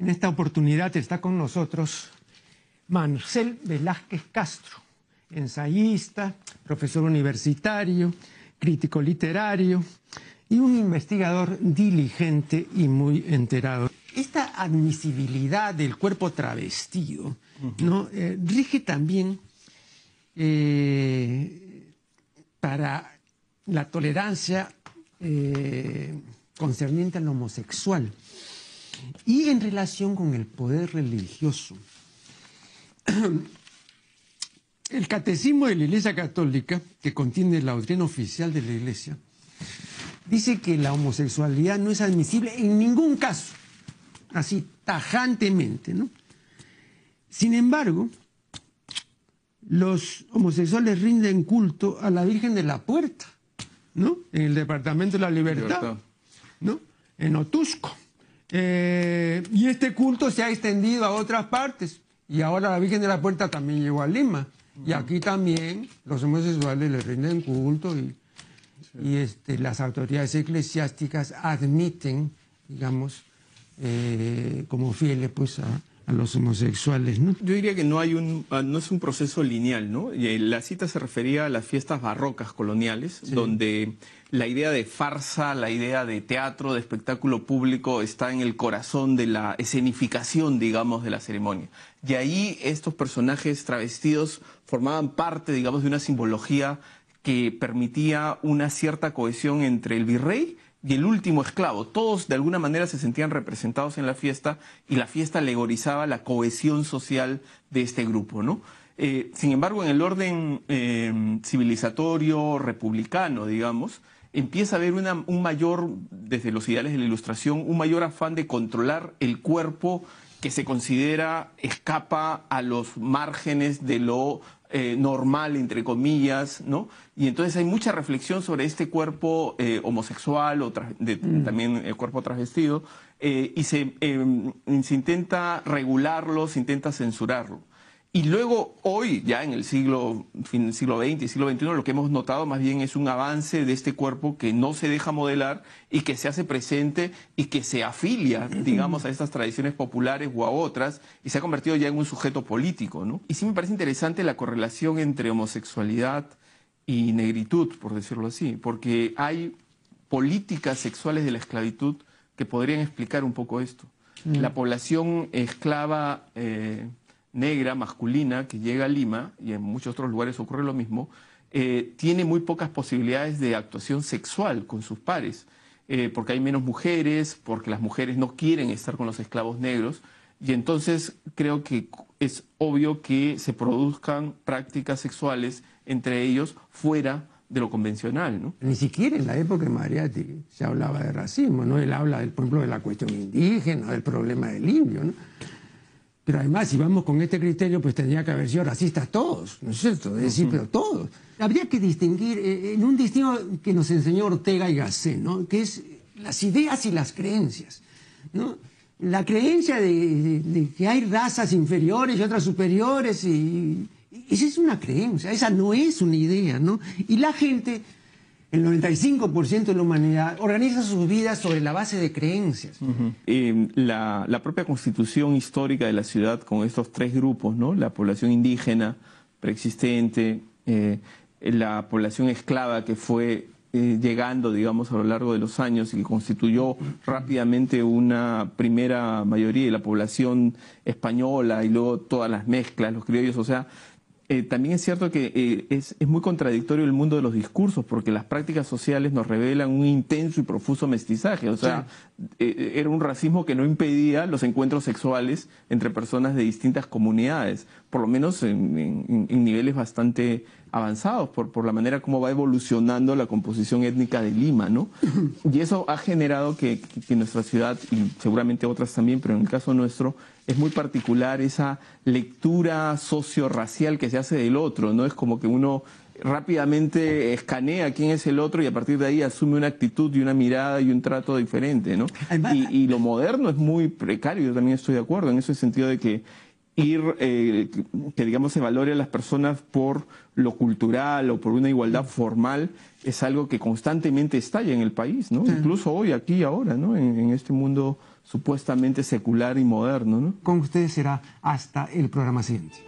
En esta oportunidad está con nosotros Marcel Velázquez Castro, ensayista, profesor universitario, crítico literario y un investigador diligente y muy enterado. Esta admisibilidad del cuerpo travestido ¿no? Eh, rige también eh, para la tolerancia eh, concerniente al homosexual y en relación con el poder religioso. El catecismo de la Iglesia Católica, que contiene la doctrina oficial de la Iglesia, dice que la homosexualidad no es admisible en ningún caso, así tajantemente, ¿no? Sin embargo, los homosexuales rinden culto a la Virgen de la Puerta, ¿no? En el Departamento de la Libertad, ¿no? En Otusco. Eh, y este culto se ha extendido a otras partes. Y ahora la Virgen de la Puerta también llegó a Lima. Y aquí también los homosexuales le rinden culto y, este, las autoridades eclesiásticas admiten, digamos, eh, como fieles pues, a, a los homosexuales, ¿no? Yo diría que no hay un ah, no es un proceso lineal, ¿no? Eh, la cita se refería a las fiestas barrocas coloniales, donde la idea de farsa, la idea de teatro, de espectáculo público está en el corazón de la escenificación, digamos, de la ceremonia. Y ahí estos personajes travestidos formaban parte, digamos, de una simbología que permitía una cierta cohesión entre el virrey y el último esclavo. Todos de alguna manera se sentían representados en la fiesta y la fiesta alegorizaba la cohesión social de este grupo, ¿no? Eh, sin embargo, en el orden eh, civilizatorio republicano, digamos, empieza a haber un mayor, desde los ideales de la ilustración, un mayor afán de controlar el cuerpo que se considera escapa a los márgenes de lo eh, normal, entre comillas, ¿no? Y entonces hay mucha reflexión sobre este cuerpo eh, homosexual o mm. también el cuerpo transvestido, eh, y se, em, se intenta regularlo, se intenta censurarlo. Y luego, hoy, ya en el siglo, fin, siglo XX y siglo XXI, lo que hemos notado más bien es un avance de este cuerpo que no se deja modelar y que se hace presente y que se afilia, digamos, a estas tradiciones populares o a otras y se ha convertido ya en un sujeto político, ¿no? Y sí me parece interesante la correlación entre homosexualidad y negritud, por decirlo así, porque hay políticas sexuales de la esclavitud que podrían explicar un poco esto. Mm. La población esclava... Eh, negra, masculina, que llega a Lima, y en muchos otros lugares ocurre lo mismo, eh, tiene muy pocas posibilidades de actuación sexual con sus pares, eh, porque hay menos mujeres, porque las mujeres no quieren estar con los esclavos negros, y entonces creo que es obvio que se produzcan prácticas sexuales entre ellos fuera de lo convencional. ¿no? Ni siquiera en la época de Mariátegui se hablaba de racismo, ¿no? Él habla, del, por ejemplo, de la cuestión indígena, del problema del indio, ¿no? Pero además, si vamos con este criterio, pues tendría que haber sido racistas todos, ¿no es cierto? Es decir, pero todos. Habría que distinguir eh, en un distinto que nos enseñó Ortega y Gasset, ¿no? Que es las ideas y las creencias, ¿no? La creencia de, que hay razas inferiores y otras superiores esa es una creencia, esa no es una idea, ¿no? Y la gente el 95% de la humanidad organiza sus vidas sobre la base de creencias. la, propia constitución histórica de la ciudad con estos tres grupos, ¿no? la población indígena preexistente, eh, la población esclava que fue eh, llegando, digamos, a lo largo de los años y que constituyó rápidamente una primera mayoría de la población española y luego todas las mezclas, los criollos, o sea, eh, también es cierto que eh, es, muy contradictorio el mundo de los discursos, porque las prácticas sociales nos revelan un intenso y profuso mestizaje. O sea, eh, era un racismo que no impedía los encuentros sexuales entre personas de distintas comunidades, por lo menos en niveles bastante avanzados por, por la manera como va evolucionando la composición étnica de Lima, ¿no? Y eso ha generado que, que nuestra ciudad, y seguramente otras también, pero en el caso nuestro, es muy particular esa lectura socio-racial que se hace del otro, ¿no? Es como que uno rápidamente escanea quién es el otro y a partir de ahí asume una actitud y una mirada y un trato diferente, ¿no? y, y, lo moderno es muy precario, yo también estoy de acuerdo en ese sentido de que ir, eh, que digamos se valore a las personas por lo cultural o por una igualdad mm. formal, es algo que constantemente estalla en el país, ¿no? Incluso hoy, aquí y ahora, ¿no? En, en, este mundo supuestamente secular y moderno, ¿no? Con ustedes será hasta el programa siguiente.